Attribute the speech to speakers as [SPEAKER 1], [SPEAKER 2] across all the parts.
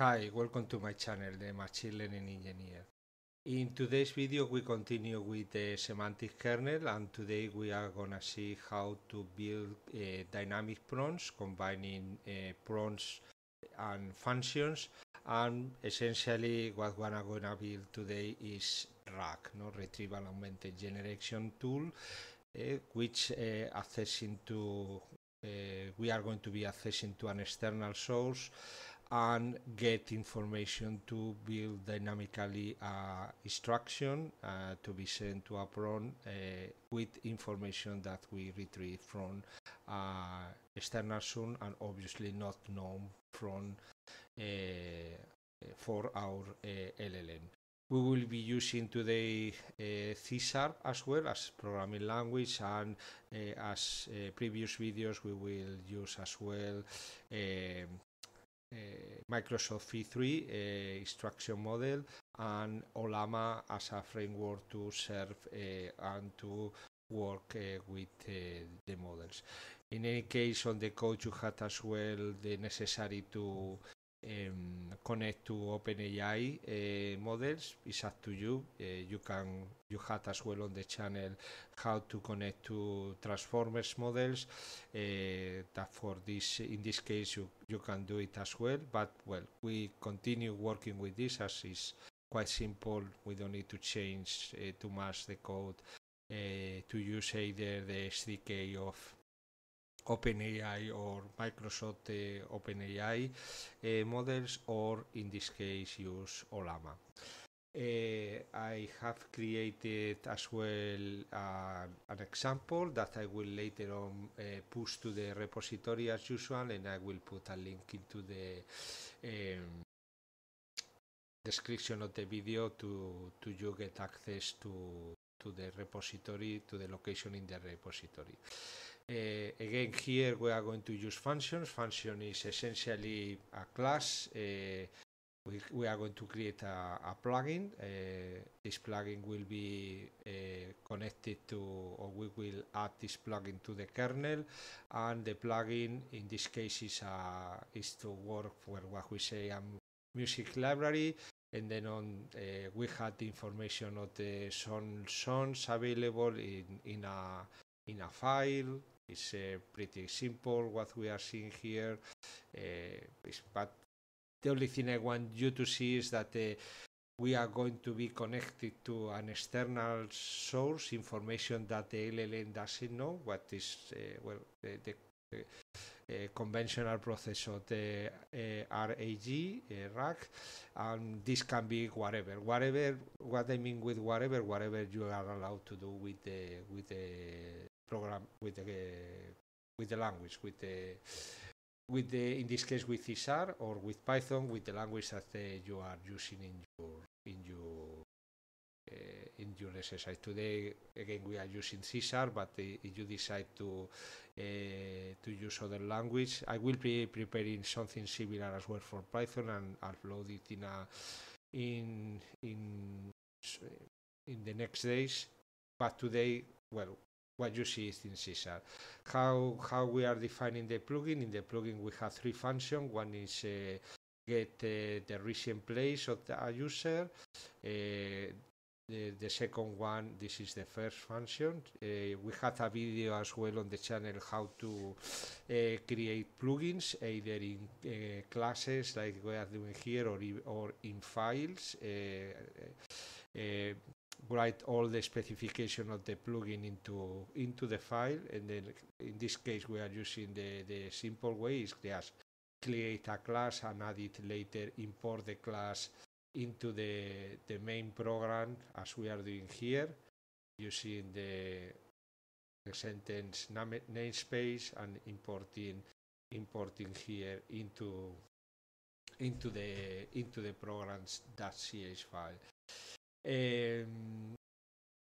[SPEAKER 1] Hi, welcome to my channel, the Machine Learning Engineer. In today's video we continue with the semantic kernel and today we are gonna see how to build uh, dynamic prompts combining uh, prompts and functions and essentially what we're gonna build today is RAG, no? Retrieval Augmented Generation tool uh, which uh, accessing to uh, we are going to be accessing to an external source and get information to build dynamically uh, instruction uh, to be sent to Apron uh, with information that we retrieve from uh, external soon and obviously not known from uh, for our uh, LLM. We will be using today uh, C Sharp as well as programming language and uh, as previous videos we will use as well um, Eh, Microsoft E3 eh, instruction model and OLAMA as a framework to serve eh, and to work with the models. In any case, on the code you had as well the necessary to um, connect to OpenAI uh, models. It's up to you. Uh, you can you had as well on the channel how to connect to transformers models. Uh, that for this in this case you you can do it as well. But well, we continue working with this as is quite simple. We don't need to change too much the code. to use either the SDK of OpenAI or Microsoft uh, OpenAI uh, models or in this case use Olama. Uh, I have created as well uh, an example that I will later on push to the repository as usual and I will put a link into the um, description of the video to, to you get access to, to the repository, to the location in the repository. Uh, again, here we are going to use functions. Function is essentially a class. Uh, we, we, are going to create a, a plugin. Uh, this plugin will be connected to, or we will add this plugin to the kernel. And the plugin, in this case, is, uh, is to work for what we say a music library and then on uh, we had the information of the songs available in in a in a file it's uh, pretty simple what we are seeing here. Uh, but the only thing I want you to see is that uh, we are going to be connected to an external source information that the LLM doesn't know what is uh, well the, the uh, conventional process of the uh, RAG, RAG, and this can be whatever, whatever. What I mean with whatever, whatever you are allowed to do with the with the program with the with the language with the with the in this case with CSR or with Python with the language that uh, you are using in your in your uh, in your exercise today again we are using CSR but uh, if you decide to to use other language I will be preparing something similar as well for Python and upload it in a in in in the next days but today well what you see is in CSR. How how we are defining the plugin? In the plugin, we have three functions. One is uh, get uh, the recent place of the user. Uh, the, the, second one, this is the first function. Uh, we have a video as well on the channel how to uh, create plugins, either in uh, classes like we are doing here, or in, or in files. Uh, write all the specification of the plugin into into the file and then in this case we are using the, the simple way is just create a class and add it later import the class into the the main program as we are doing here using the, the sentence name, namespace and importing importing here into into the into the programs.ch file um,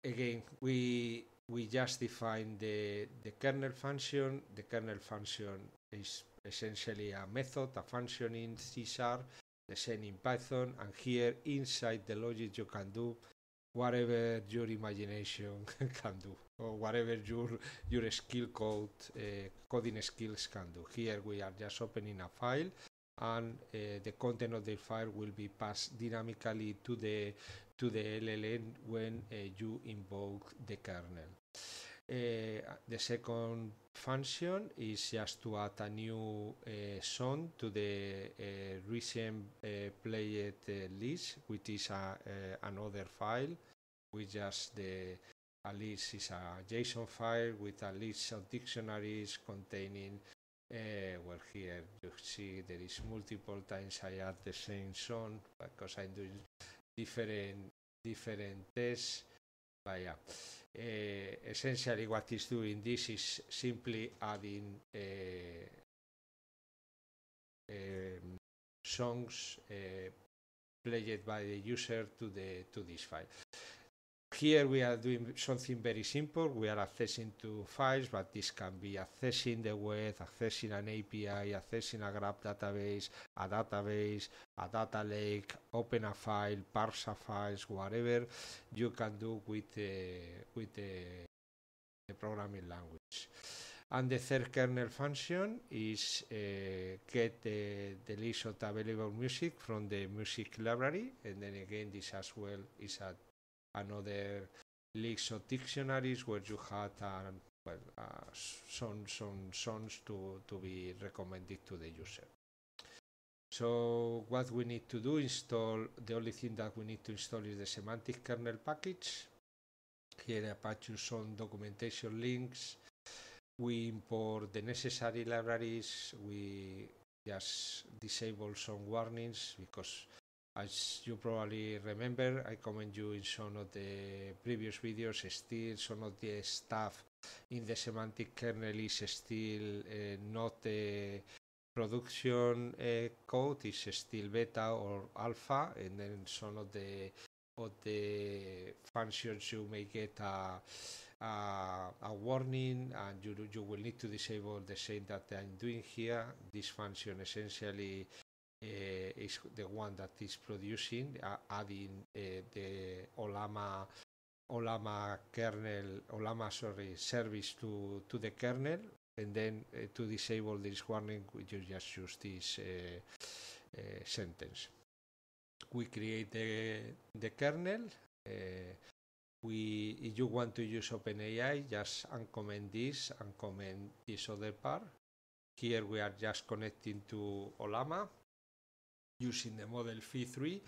[SPEAKER 1] again, we we just define the the kernel function. The kernel function is essentially a method, a function in C sharp, the same in Python, and here inside the logic you can do whatever your imagination can do or whatever your your skill code uh, coding skills can do here we are just opening a file and uh, the content of the file will be passed dynamically to the to the LLM when uh, you invoke the kernel. Uh, the second function is just to add a new song to the recent played list, which is a, another file Which just the a list is a JSON file with a list of dictionaries containing uh, well, here you see there is multiple times I add the same song because I'm doing different different tests. But yeah, uh, essentially what is doing this is simply adding uh, songs eh, played by the user to the to this file. Here we are doing something very simple. We are accessing to files, but this can be accessing the web, accessing an API, accessing a graph database, a database, a data lake, open a file, parse a file, whatever you can do with the, with the, the programming language. And the third kernel function is uh, get the, the list of available music from the music library, and then again this as well is a another leaks of dictionaries where you had um, well, uh, some some songs to, to be recommended to the user. So what we need to do install the only thing that we need to install is the semantic kernel package. Here Apache some documentation links. We import the necessary libraries. We just disable some warnings because as you probably remember, I comment you in some of the previous videos, still some of the stuff in the semantic kernel is still uh, not a production uh, code, is still beta or alpha, and then some of the of the functions you may get a, a, a, warning and you, you will need to disable the same that I'm doing here. This function essentially Eh, is the one that is producing, adding eh, the Olama Olama kernel, Olama sorry service to to the kernel, and then eh, to disable this warning, you just use this sentence. We create the the kernel. We, if you want to use OpenAI, just uncomment this, uncomment this other part. Here we are just connecting to Olama, using the model v 3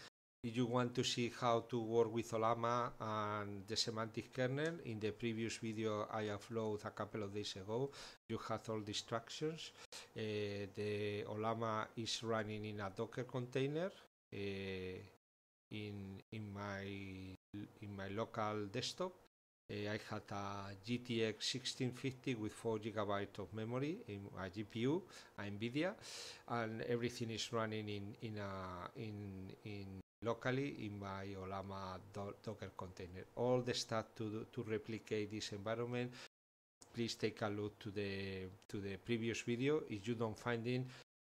[SPEAKER 1] if you want to see how to work with Olama and the semantic kernel, in the previous video I uploaded a couple of days ago, you had all the instructions. Uh, the Olama is running in a Docker container uh, in in my in my local desktop, Eh, I had a GTX 1650 with 4 gigabytes of memory in a GPU, a NVIDIA, and everything is running in in a, in in locally in my Olama Docker container. All the stuff to to replicate this environment. Please take a look to the to the previous video. If you don't find it,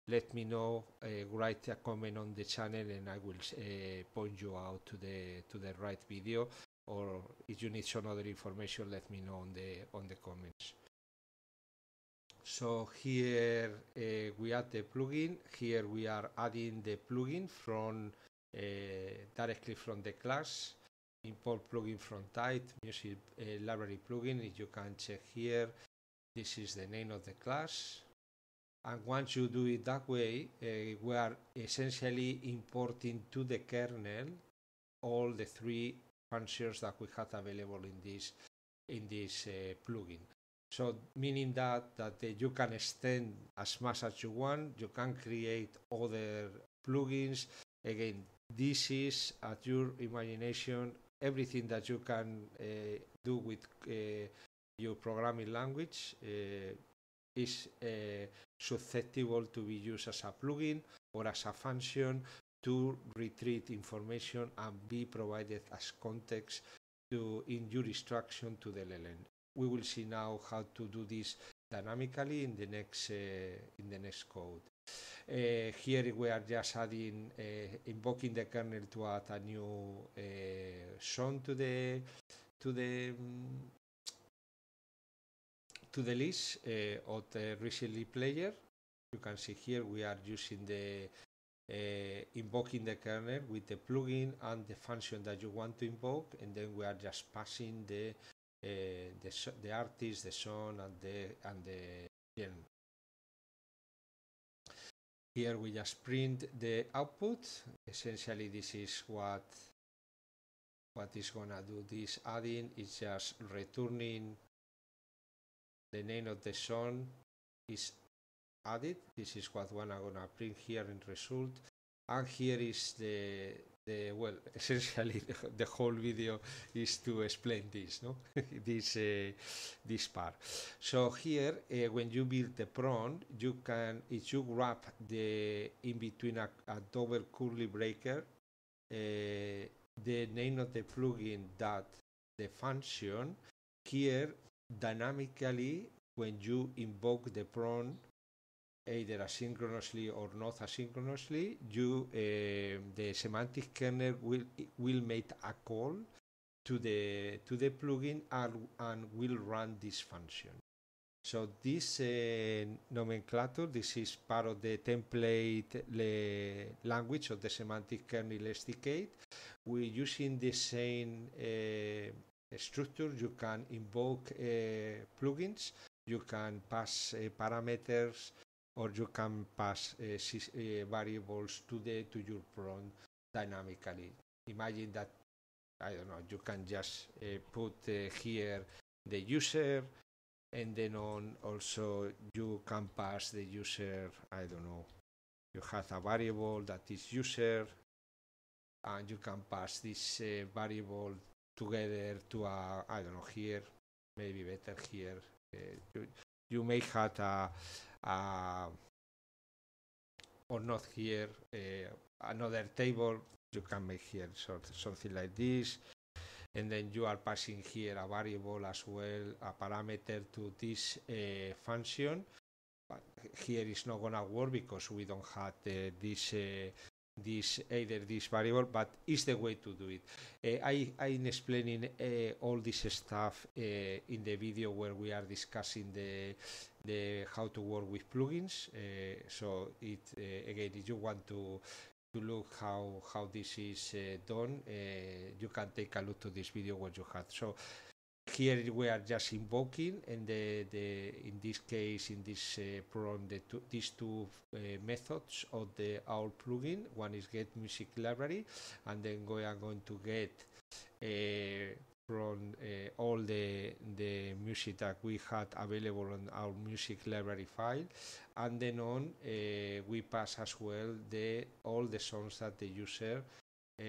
[SPEAKER 1] let me know. Uh, write a comment on the channel, and I will uh, point you out to the to the right video or if you need some other information let me know on the on the comments so here uh, we add the plugin here we are adding the plugin from uh, directly from the class import plugin from tight music uh, library plugin if you can check here this is the name of the class and once you do it that way uh, we are essentially importing to the kernel all the three functions that we had available in this in this uh, plugin. So meaning that that you can extend as much as you want. You can create other plugins. Again, this is at your imagination everything that you can uh, do with uh, your programming language uh, is uh, susceptible to be used as a plugin or as a function to retrieve information and be provided as context to, in your instruction to the LLM. We will see now how to do this dynamically in the next, uh, in the next code. Uh, here we are just adding uh, invoking the kernel to add a new uh, song to the to the mm, to the list uh, of the recently player you can see here we are using the uh, invoking the kernel with the plugin and the function that you want to invoke and then we are just passing the uh, the, the artist, the song and the and the gen. Here we just print the output. Essentially this is what what is gonna do this adding is just returning the name of the song is added. This is what I'm gonna print here in result. And here is the, the well, essentially the, the whole video is to explain this, no? this, uh, this part. So here, uh, when you build the prompt, you can, if you wrap the in between a, a double curly breaker, uh, the name of the plugin that the function here dynamically when you invoke the prompt either asynchronously or not asynchronously, you uh, the semantic kernel will will make a call to the to the plugin and, and will run this function. So this uh, nomenclature, this is part of the template language of the semantic kernel SDK. We're using the same uh, structure. You can invoke plugins. You can pass parameters or you can pass uh, uh, variables today to your prompt dynamically. Imagine that, I don't know, you can just uh, put here the user and then on also you can pass the user, I don't know, you have a variable that is user and you can pass this uh, variable together to a I don't know here maybe better here uh, you may have a, a or not here eh, another table you can make here so something like this and then you are passing here a variable as well a parameter to this uh, function but here is not gonna work because we don't have uh, this uh, this either this variable, but is the way to do it. Uh, I I'm explaining uh, all this stuff uh, in the video where we are discussing the the how to work with plugins. Uh, so it uh, again, if you want to to look how how this is uh, done, you can take a look to this video what you have. So here we are just invoking, and the, the in this case, in this uh, the two, these two uh, methods of the our plugin. One is get music library, and then we are going to get uh, from uh, all the the music that we had available on our music library file and then on uh, we pass as well the all the songs that the user uh,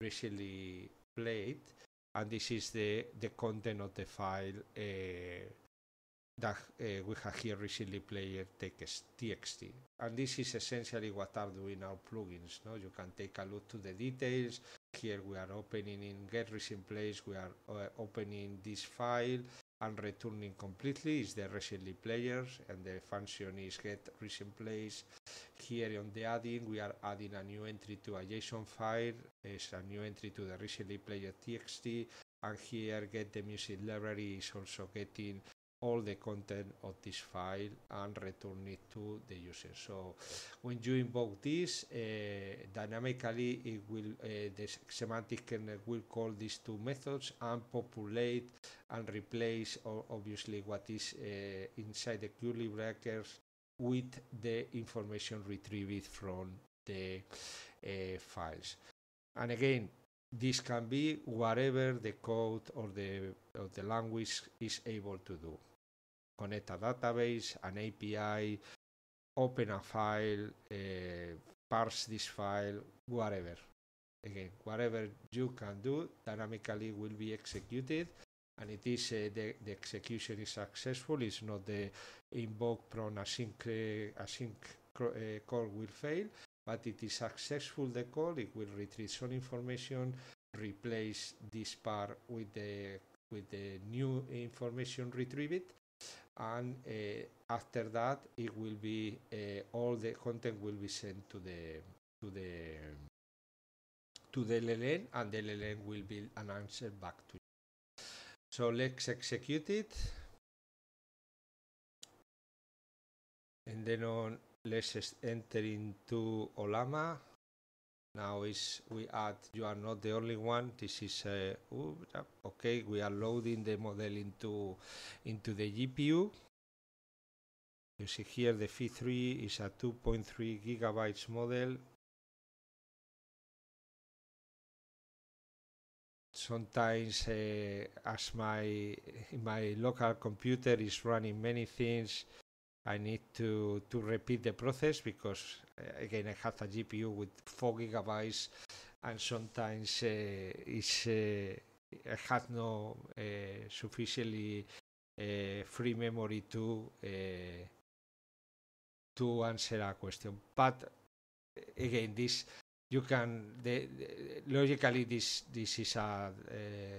[SPEAKER 1] recently played and this is the, the content of the file uh, that uh, we have here recently played txt. And this is essentially what are doing our plugins. No? You can take a look to the details. Here we are opening in get recent place, we are uh, opening this file and returning completely is the recently players and the function is get recent plays here on the adding we are adding a new entry to a json file is a new entry to the recently player txt and here get the music library is also getting all the content of this file and return it to the user. So when you invoke this, uh, dynamically it will uh, the semantic kernel will call these two methods and populate and replace obviously what is uh, inside the curly brackets with the information retrieved from the uh, files. And again, this can be whatever the code or the, or the language is able to do connect a database, an API, open a file, uh, eh, parse this file, whatever. Again, whatever you can do dynamically will be executed and it is uh, the, the, execution is successful it's not the invoke prone async, uh, async eh, call will fail but it is successful the call it will retrieve some information replace this part with the with the new information retrieved and uh, after that it will be uh, all the content will be sent to the to the to the LLM and the LLM will be an answer back to you. So let's execute it. And then on, let's enter into Olama. Now is we add you are not the only one. This is uh, okay. We are loading the model into into the GPU. You see here the V3 is a 2.3 gigabytes model. Sometimes, uh, as my my local computer is running many things, I need to to repeat the process because uh, again, I have a GPU with four gigabytes, and sometimes uh, it's uh, I have no uh, sufficiently free memory to to answer a question. But again, this you can the, the, logically this this is a,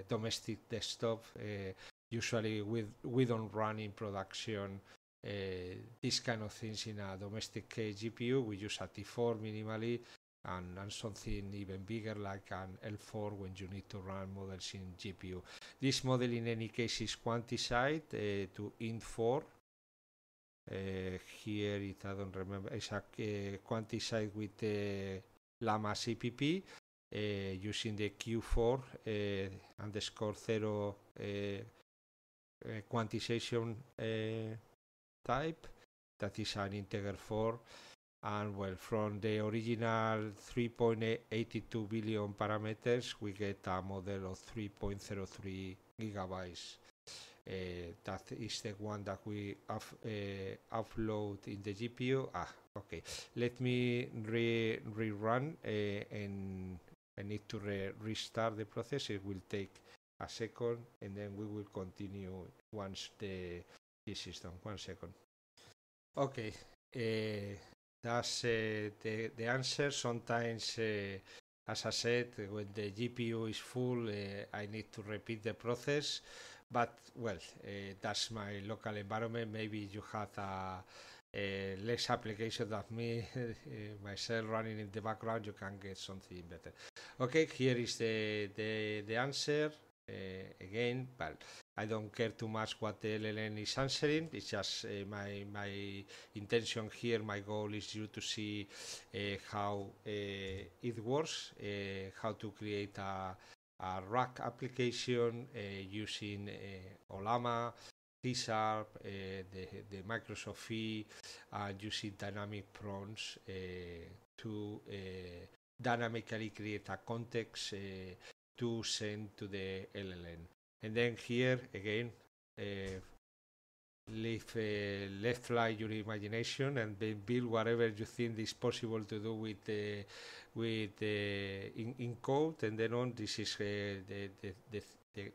[SPEAKER 1] domestic desktop. Uh, usually, with we don't run in production this eh, kind of things in a domestic GPU. We use a T4 minimally and, and something even bigger like an L4 when you need to run models in GPU. This model in any case is quantified uh, eh, to int4. Uh, eh, here it, I don't remember, it's a uh, quantified with the Llama CPP using the Q4 underscore zero quantization type that is an integer 4 and well from the original 3.82 billion parameters we get a model of 3.03 gigabytes uh, that is the one that we have uh, upload in the GPU ah okay let me re rerun uh, and I need to re restart the process it will take a second and then we will continue once the this system. One second. Okay, that's eh, uh, eh, the the answer. Sometimes, eh, as I said, when the GPU is full, I need to repeat the process. But well, that's my local environment. Maybe you had a less application than me myself running in the background you can get something better okay here is the the, the answer uh, again but I don't care too much what the LLN is answering. It's just uh, my my intention here. My goal is you to see uh, how uh, it works, uh, how to create a, a rack application uh, using uh, Olama, C Sharp, the the Microsoft E, using dynamic prompts to dynamically create a context to send to the LLN and then here again uh, leave uh, let fly your imagination and build whatever you think is possible to do with uh, with uh, in, in code and then on this is uh, the, the, the,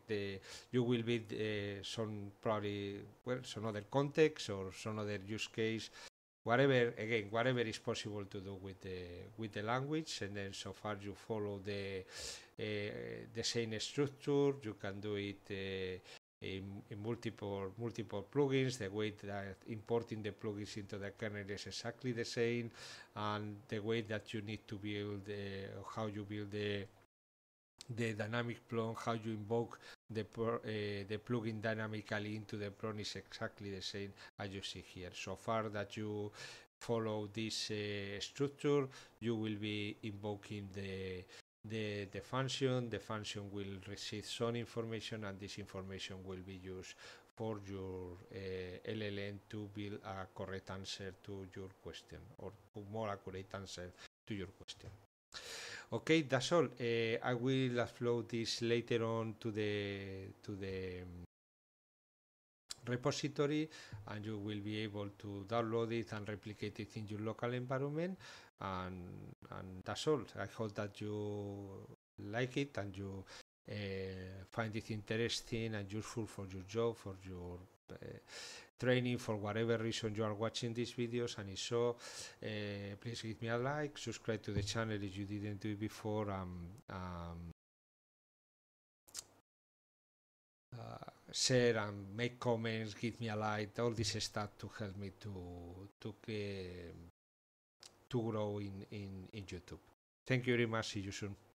[SPEAKER 1] the, you will be uh, some probably well some other context or some other use case whatever again whatever is possible to do with the with the language and then so far you follow the the eh, same structure. You can do it eh, in, in, multiple multiple plugins. The way that importing the plugins into the kernel is exactly the same, and the way that you need to build uh, how you build the the dynamic plon, how you invoke the uh, the plugin dynamically into the plon is exactly the same as you see here. So far that you follow this uh, structure, you will be invoking the the, the function, the function will receive some information and this information will be used for your uh, eh, LLM to build a correct answer to your question or a more accurate answer to your question. Okay, that's all. Uh, I will upload this later on to the to the mm, repository and you will be able to download it and replicate it in your local environment and and that's all. I hope that you like it and you uh, find it interesting and useful for your job, for your uh, training, for whatever reason you are watching these videos. And if so, uh, please give me a like, subscribe to the channel if you didn't do it before. Um, um, uh, share and make comments, give me a like, all this stuff to help me to to uh, to grow in, in, in YouTube. Thank you very much. See you soon.